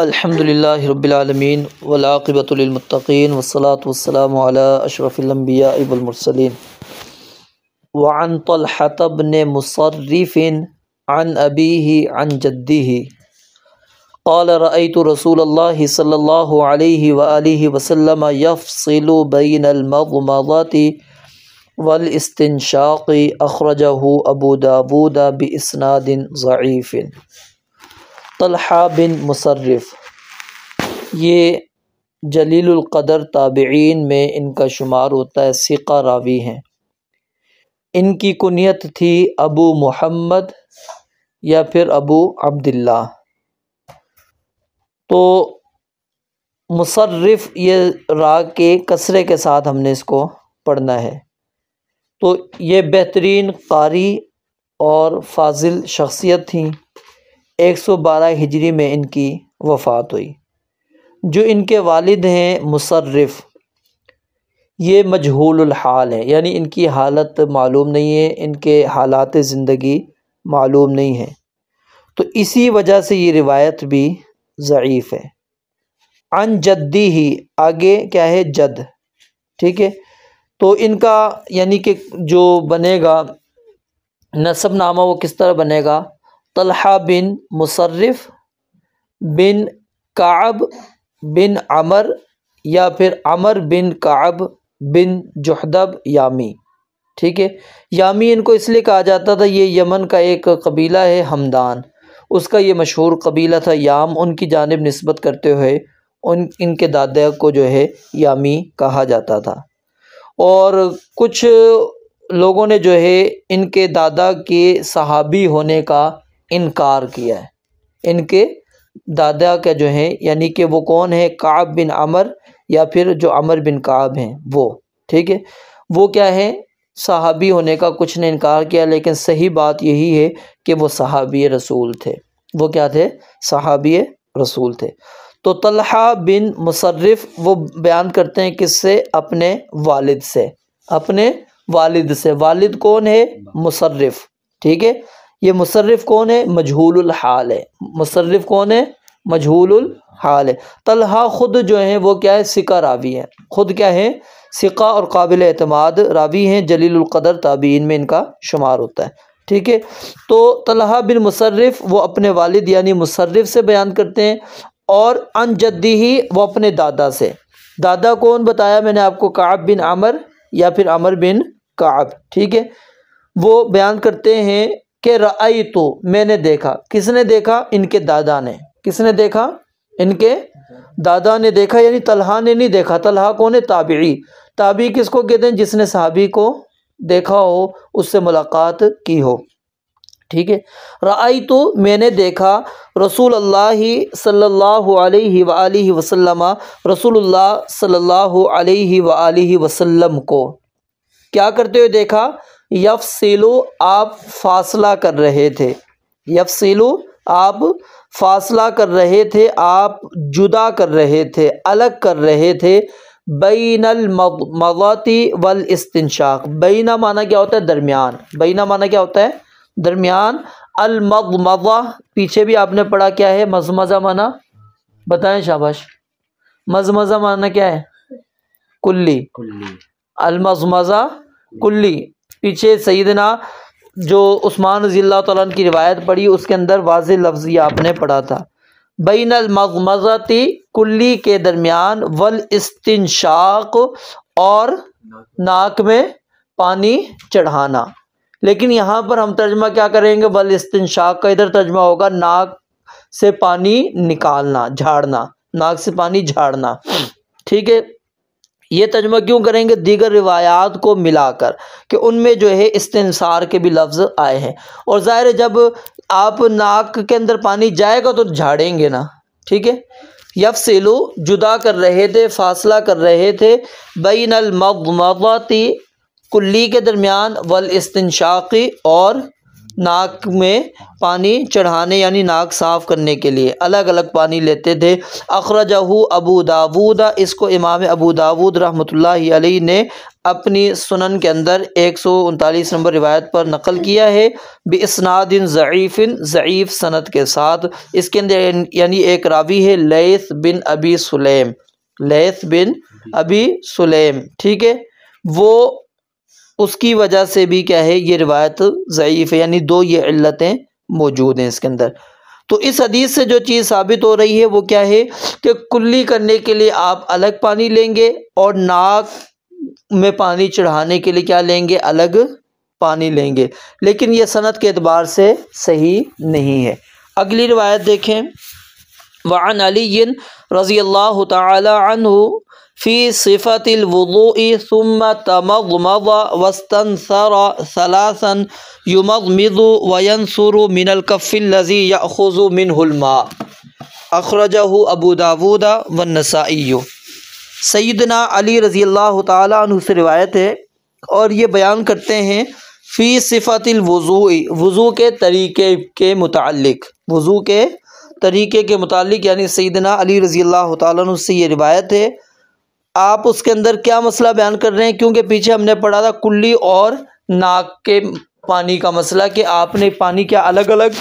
الحمد لله رب العالمين والعاقبة للمتقين والصلاة والسلام على أشرف الأنبياء والمرسلين وعن طلحة بن مصرف عن أبيه عن جده قال رأيت رسول الله صلى الله عليه وآله وسلم يفصل بين المضمضة والاستنشاق أخرجه أبو داود بإسناد ضعيف तलहा बिन मुशर्रफ़ ये जलीलक़दर ताबीन में इनका शुमार होता है सिका रावी हैं इनकी कुनियत थी अबू मोहम्मद या फिर अबू अब्दुल्ला तो मुशर्रफ़ ये रा के कसरे के साथ हमने इसको पढ़ना है तो ये बेहतरीन कारी और फाजिल शख्सियत थी एक सौ बारह हिजरी में इनकी वफ़ात हुई जो इनके वालिद हैं मुशर्रफ ये मजहूल हाल है यानी इनकी हालत मालूम नहीं है इनके हालात ज़िंदगी मालूम नहीं है तो इसी वजह से ये रिवायत भी ज़यीफ़ है अन जद्दी ही आगे क्या है जद ठीक है तो इनका यानी कि जो बनेगा नसब नामा वो किस तरह बनेगा तलहा बिन मुशर्रफ़ बिन काब बिन अमर या फिर अमर बिन काब बिन जहदब यामी ठीक है यामी इनको इसलिए कहा जाता था ये यमन का एक कबीला है हमदान उसका ये मशहूर कबीला था याम उनकी जानब नस्बत करते हुए उन इनके दादा को जो है यामी कहा जाता था और कुछ लोगों ने जो है इनके दादा के सहाबी होने का इनकार किया है इनके दादा का जो है यानी कि वो कौन है काब बिन अमर या फिर जो अमर बिन काब हैं वो ठीक है वो क्या है सहाबी होने का कुछ ने इनकार किया लेकिन सही बात यही है कि वो सहाबी रसूल थे वो क्या थे सहाबी रसूल थे तो तलहा बिन मुशर्रफ़ वो बयान करते हैं किससे अपने वालिद से अपने वालिद से वालिद कौन है मुशर्रफ़ ठीक है ये मुशर्रफ़ कौन है मजहूल हाल है मुशर्रफ़ कौन है मजहूल हाल है तलहा ख़ुद जो है वो क्या है सिका रावी है ख़ुद क्या है सिका और काबिल अतमाद रावी हैं जलीलकदर ताबीन में इनका शुमार होता है ठीक है तो तलहा बिन मुशर्रफ़ वो अपने वालिद यानी मुशर्रफ़ से बयान करते हैं और अन जद्दी ही वो अपने दादा से दादा कौन बताया मैंने आपको काब बिन आमर या फिर अमर बिन काब ठीक है वो बयान करते हैं के रई तो मैंने देखा किसने देखा इनके दादा ने किसने देखा इनके दादा ने देखा यानी तलहा ने नहीं देखा तलहा कौन है ताबी ताबी किसको कहते हैं जिसने साहबी को देखा हो उससे मुलाकात की हो ठीक है रई तो मैंने देखा रसूल अल्लाह सल्लल्लाहु अलैहि सल्ला वसलम को क्या करते हुए देखा यफ सेलो आप फासला कर रहे थे यफ सेलो आप फासला कर रहे थे आप जुदा कर रहे थे अलग कर रहे थे बैनल मवाती वल इस्तिनशाक बैना माना क्या होता है दरमियान बैना माना क्या होता है दरमियान अलमगमजा पीछे भी आपने पढ़ा क्या है मजमजा माना बताएं शाबाश मजमजा माना क्या है कुल्ली कुल्ली अलमजमजा कुल्ली पीछे सईदना जो उस्मान रजील्ला तन की रिवायत पढ़ी उसके अंदर वाज लफ्ज़ ये आपने पढ़ा था बैन मगमजती कुल्ली के दरमियान वल शाक और नाक में पानी चढ़ाना लेकिन यहाँ पर हम तर्जमा क्या करेंगे वल शाक का इधर तर्जमा होगा नाक से पानी निकालना झाड़ना नाक से पानी झाड़ना ठीक है ये तजमा क्यों करेंगे दीगर रिवायात को मिलाकर कि उनमें जो है इस्तेसार के भी लफ्ज़ आए हैं और ज़ाहिर जब आप नाक के अंदर पानी जाएगा तो झाड़ेंगे ना ठीक है यफ सेलू जुदा कर रहे थे फासला कर रहे थे बैन अलमवती कुल्ली के दरमियान वल इस्तनशाक़ी और नाक में पानी चढ़ाने यानी नाक साफ़ करने के लिए अलग अलग पानी लेते थे अखरजहू अबू दाऊद इसको इमाम अबू दाऊद रहमतुल्लाह ने अपनी सुनन के अंदर एक सौ उनतालीस नंबर रिवायत पर नकल किया है इसनादिन ज़ीफ़िन ज़ीफ़ सनत के साथ इसके अंदर यानी एक रावी है लेस बिन अबी सुलेम लेस बिन अबी सुलेम ठीक है वो उसकी वजह से भी क्या है ये रिवायत ज़यीफ़ है यानी दो ये इल्लतें मौजूद हैं इसके अंदर तो इस हदीस से जो चीज़ साबित हो रही है वो क्या है कि कुल्ली करने के लिए आप अलग पानी लेंगे और नाक में पानी चढ़ाने के लिए क्या लेंगे अलग पानी लेंगे लेकिन यह सनत के अतबार से सही नहीं है अगली रिवायत देखें वन अली रज़ी अल्लाह तन फ़ी सिफ़तिलवुम तमगमद वस्तन सलासन युमगमिज़ वयनसुर मिनलकफ़िलजी याखुज़ मिनहुलमा अखरजह अबू दाऊदा व नसाई सैदना अली रज़ी अल्लाह तु से रिवायत है और ये बयान करते हैं फ़ी सिफ़तिलवज़ू वज़ू के तरीके के मुतल वज़ू के तरीके के मुतल यानी सैदना अली रज़ी अल्लाह तु से ये रिवायत है आप उसके अंदर क्या मसला बयान कर रहे हैं क्योंकि पीछे हमने पढ़ा था कुल्ली और नाक के पानी का मसला कि आपने पानी क्या अलग अलग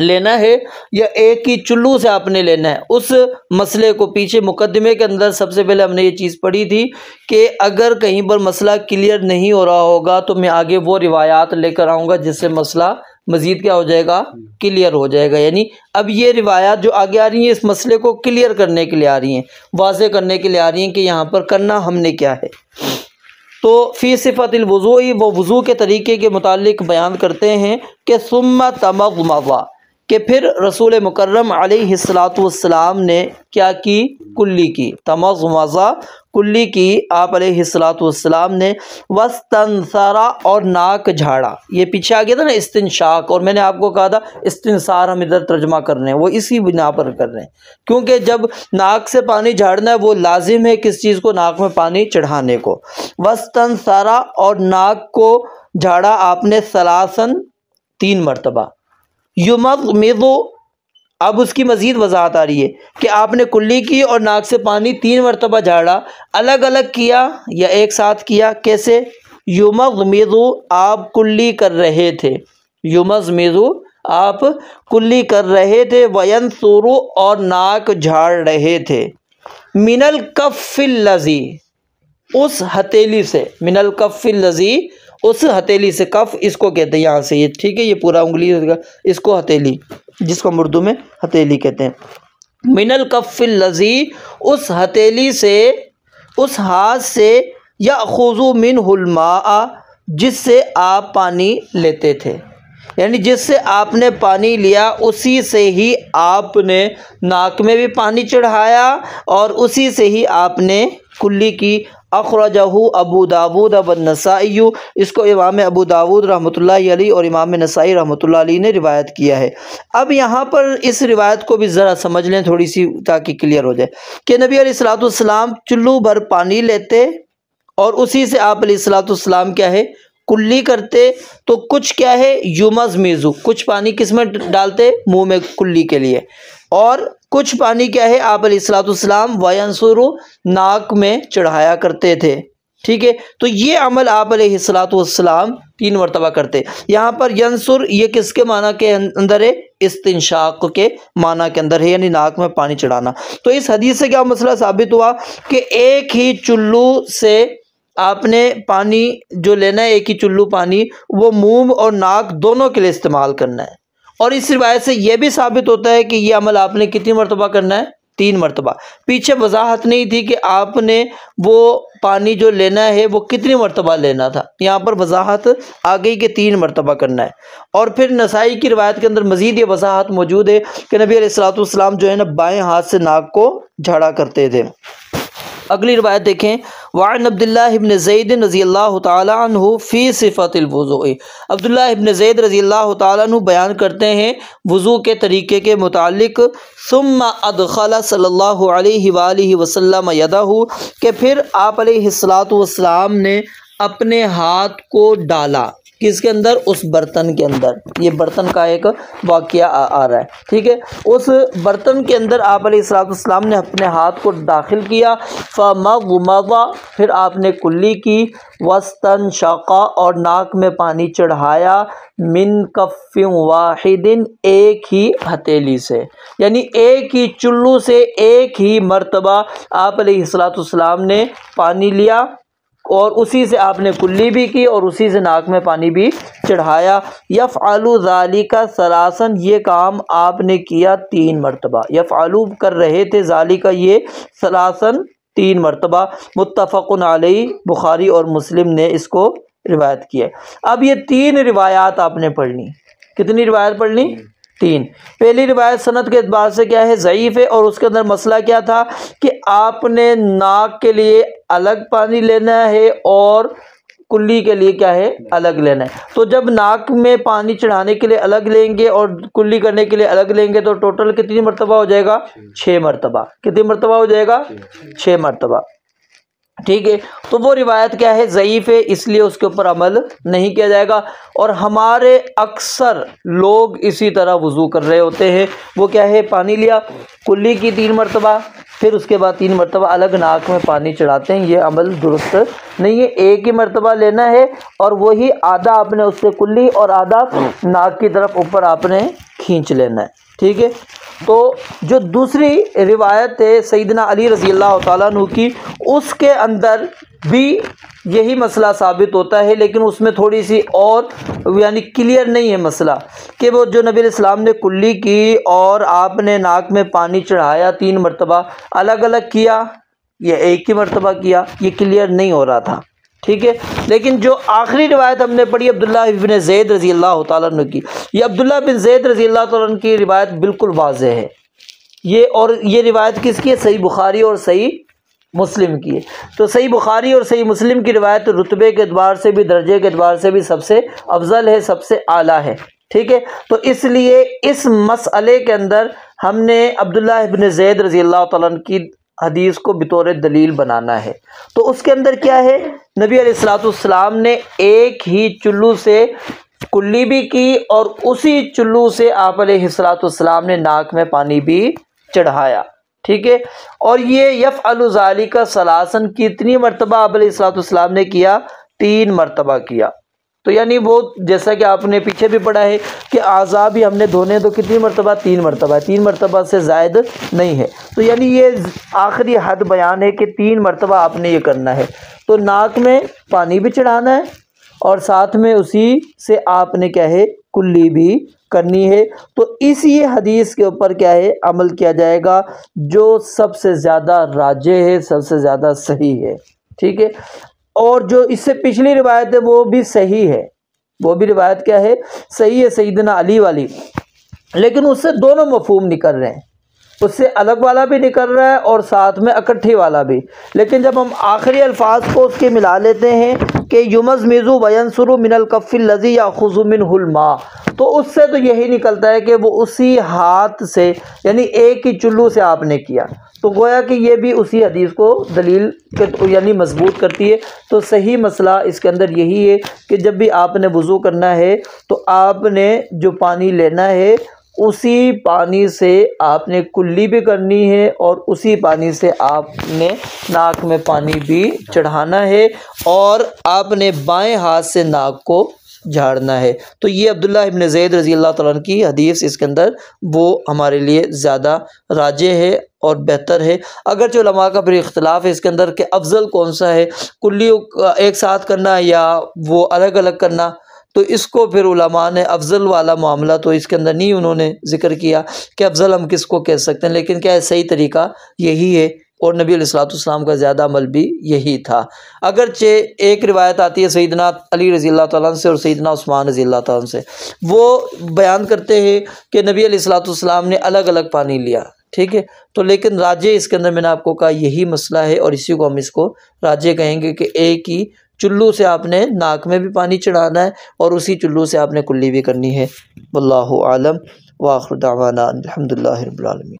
लेना है या एक ही चुल्लू से आपने लेना है उस मसले को पीछे मुकदमे के अंदर सबसे पहले हमने ये चीज़ पढ़ी थी कि अगर कहीं पर मसला क्लियर नहीं हो रहा होगा तो मैं आगे वो रिवायात लेकर आऊँगा जिससे मसला मज़ीद क्या हो जाएगा क्लियर हो जाएगा यानी अब ये रिवायात जो आगे आ रही हैं इस मसले को क्लियर करने के लिए आ रही हैं वाज करने के लिए आ रही हैं कि यहाँ पर करना हमने क्या है तो फ़ी सिफ़तवज़ू व वज़ू के तरीके के मतलब बयान करते हैं कि सुम्मा तमगमवा कि फिर रसूल मुकर्रम सलाम ने क्या की कुल्ली की तमज़ मज़ा कुल्ली की आप सलाम ने वस्तनसारा और नाक झाड़ा ये पीछे आ गया था ना शाक और मैंने आपको कहा था इस्तिनसार हम इधर तर्जमा कर रहे हैं वो इसी बिना पर कर रहे हैं क्योंकि जब नाक से पानी झाड़ना है वो लाजिम है किस चीज़ को नाक में पानी चढ़ाने को वस्तन सारा और नाक को झाड़ा आपने सलासन तीन मरतबा युमज मिज़ो अब उसकी मज़ीद वजाहत आ रही है कि आपने कुल्ली की और नाक से पानी तीन मरतबा झाड़ा अलग अलग किया या एक साथ किया कैसे युमज मेज़ू आप कुल्ली कर रहे थे युमज मेज़ू आप कुल्ली कर रहे थे वयन सोरू और नाक झाड़ रहे थे मिनल कफ़िल लजी उस हथेली से मिनल कफ़िल लजी उस हथेली से कफ इसको कहते हैं यहाँ से ये ठीक है ये पूरा उंगली इसको हथेली जिसको हम उर्दू में हथेली कहते हैं मिनल कफ़िल लजी उस हथेली से उस हाथ से या खुजू मिन हलमा जिससे आप पानी लेते थे यानी जिससे आपने पानी लिया उसी से ही आपने नाक में भी पानी चढ़ाया और उसी से ही आपने कुल्ली की अखराजहू अबू दाबूद अब नसाई इसको इमाम अबू दाऊद रहमतुल्लाह अली और इमाम नसाई रहमत अली ने रिवायत किया है अब यहाँ पर इस रिवायत को भी ज़रा समझ लें थोड़ी सी ताकि क्लियर हो जाए कि नबी अलैहिस्सलाम चुल्लू भर पानी लेते और उसी से आप अलैहिस्सलाम क्या है कुल्ली करते तो कुछ क्या है युमज़ मेज़ू कुछ पानी किस में डालते मुँह में कुल्ली के लिए और कुछ पानी क्या है आप अलीसलाम वंसुर नाक में चढ़ाया करते थे ठीक है तो ये अमल आप सलाम तीन मरतबा करते यहाँ पर यंसुर ये किसके माना के अं-, अंदर है इस शाख के माना के अंदर है यानी नाक में पानी चढ़ाना तो इस हदीस से क्या मसला साबित हुआ कि एक ही चुल्लू से आपने पानी जो लेना है एक ही चुल्लू पानी वो मुंह और नाक दोनों के लिए इस्तेमाल करना है और इस रिवायत से यह भी साबित होता है कि यह अमल आपने कितनी मरतबा करना है तीन मरतबा पीछे वजाहत नहीं थी कि आपने वो पानी जो लेना है वो कितनी मरतबा लेना था यहाँ पर वजाहत आ गई कि तीन मरतबा करना है और फिर नसाई की रवायत के अंदर मज़ीद ये वजाहत मौजूद है कि नबी सलाम जो है ना बाएँ हाथ से नाक को झाड़ा करते थे अगली रिवायत देखें वन अब्दुल्लाबन ज़ैद रज़ी अल्लाह तु फ़ी सिफ़ातवज़ो अब्दुल्ला इबन ज़ैद रज़ी अल्लाह तु बयान करते हैं वज़ू के तरीके के मुतालिक सुम अदखला सल्ला वसलम यदा के फिर आप सलात ने अपने हाथ को डाला किसके अंदर उस बर्तन के अंदर ये बर्तन का एक वाक्य आ, आ रहा है ठीक है उस बर्तन के अंदर आप सलाम ने अपने हाथ को दाखिल किया गुमा फिर आपने कुल्ली की वस्तन शाखा और नाक में पानी चढ़ाया मिन कफ्यू वाहिदिन एक ही हथेली से यानी एक ही चुल्लू से एक ही मरतबा आप सलाम ने पानी लिया और उसी से आपने कुल्ली भी की और उसी से नाक में पानी भी चढ़ाया यफ़ आलू जाली का सरासन ये काम आपने किया तीन मरतबा यफ़ आलू कर रहे थे जाली का ये सरासन तीन मरतबा मुतफ़न आलई बुखारी और मुस्लिम ने इसको रिवायत किया अब ये तीन रिवायात आपने पढ़नी कितनी रिवायत पढ़नी तीन पहली रिवायत सनत के अतबार से क्या है ज़यीफ़ है और उसके अंदर मसला क्या था कि आपने नाक के लिए अलग पानी लेना है और कुल्ली के लिए क्या है अलग लेना है तो जब नाक में पानी चढ़ाने के लिए अलग लेंगे और कुल्ली करने के लिए अलग लेंगे तो टोटल कितनी मरतबा हो जाएगा छः मरतबा कितनी मरतबा हो जाएगा छः मरतबा ठीक है तो वो रिवायत क्या है ज़यीफ़ है इसलिए उसके ऊपर अमल नहीं किया जाएगा और हमारे अक्सर लोग इसी तरह वज़ू कर रहे होते हैं वो क्या है पानी लिया कुल्ली की तीन मरतबा फिर उसके बाद तीन मरतबा अलग नाक में पानी चढ़ाते हैं ये अमल दुरुस्त नहीं है एक ही मरतबा लेना है और वही आधा आपने उससे कुल्ली और आधा नाक की तरफ ऊपर आपने खींच लेना है ठीक है तो जो दूसरी रिवायत है सईदना अली रज़ी अल्लाह तु की उसके अंदर भी यही मसला साबित होता है लेकिन उसमें थोड़ी सी और यानी क्लियर नहीं है मसला कि वो जो नबी इस्लाम ने कुल्ली की और आपने नाक में पानी चढ़ाया तीन मरतबा अलग अलग किया या एक ही मरतबा किया ये क्लियर नहीं हो रहा था ठीक है लेकिन जो आखिरी रिवायत हमने पढ़ी अब्दुल्ला बिन जैद रज़ी अल्लाह तु की ये अब्दुल्ला बिन जैद रज़ी अल्लाह तु की रिवायत बिल्कुल वाज है ये और ये रिवायत किसकी है सही बुखारी और सही मुस्लिम की है तो सही बुखारी और सही मुस्लिम की रिवायत रुतबे के अतबार से भी दर्जे के अतबार से भी सबसे अफजल है सबसे आला है ठीक है तो इसलिए इस मसले के अंदर हमने अब्दुल्ला इबन जैद रज़ी अल्लाह की हदीस को बतौर दलील बनाना है तो उसके अंदर क्या है नबी अलैहिस्सलाम ने एक ही चुल्लू से कुल्ली भी की और उसी चुल्लू से आप अलैहिस्सलाम ने नाक में पानी भी चढ़ाया ठीक है और ये यफ़ अलजाली का सलासन कितनी मरतबा आप अलैहिस्सलाम ने किया तीन मरतबा किया तो यानी वो जैसा कि आपने पीछे भी पढ़ा है कि आज़ा भी हमने धोने तो कितनी मरतबा तीन मरतबा है तीन मरतबा से जायद नहीं है तो यानी ये आखिरी हद बयान है कि तीन मरतबा आपने ये करना है तो नाक में पानी भी चढ़ाना है और साथ में उसी से आपने क्या है कुल्ली भी करनी है तो इसी हदीस के ऊपर क्या है अमल किया जाएगा जो सबसे ज़्यादा राज्य है सबसे ज़्यादा सही है ठीक है और जो इससे पिछली रिवायत है वो भी सही है वो भी रिवायत क्या है सही है सईदना अली वाली लेकिन उससे दोनों मफहम निकल रहे हैं उससे अलग वाला भी निकल रहा है और साथ में इकट्ठे वाला भी लेकिन जब हम आखिरी अल्फाज को उसके मिला लेते हैं कि युमज़ मिज़ू वयनसरु मिनल कफ़िल लजी या खुजु मिन तो उससे तो यही निकलता है कि वो उसी हाथ से यानी एक ही चुल्लू से आपने किया तो गोया कि ये भी उसी हदीस को दलील यानी मजबूत करती है तो सही मसला इसके अंदर यही है कि जब भी आपने वज़ू करना है तो आपने जो पानी लेना है उसी पानी से आपने कुल्ली भी करनी है और उसी पानी से आपने नाक में पानी भी चढ़ाना है और आपने बाएं हाथ से नाक को झाड़ना है तो ये अब्दुल्ला इबन जैद रज़ी अल्लाह तन की हदीस इसके अंदर वो हमारे लिए ज़्यादा राजे है और बेहतर है अगर जो लमा का फिर इख्तलाफ है इसके अंदर के अफजल कौन सा है कुल्ली एक साथ करना या वो अलग अलग करना तो इसको फिर उलमा ने अफजल वाला मामला तो इसके अंदर नहीं उन्होंने जिक्र किया कि अफजल हम किसको कह सकते हैं लेकिन क्या है सही तरीका यही है और नबी अलैहिस्सलाम का ज़्यादा अमल भी यही था अगरचे एक रिवायत आती है सईदना अली रज़ी अल्लाह से और सईदना उस्मान रज़ी अल्लाह से वो बयान करते हैं कि नबी अलैहिस्सलाम ने अलग अलग पानी लिया ठीक है तो लेकिन राज्य इसके अंदर मैंने आपको कहा यही मसला है और इसी को हम इसको राज्य कहेंगे कि एक ही चुल्लू से आपने नाक में भी पानी चढ़ाना है और उसी चुल्लू से आपने कुल्ली भी करनी है वल्लाह आलम वाखुदावाना अलहमदिल्ला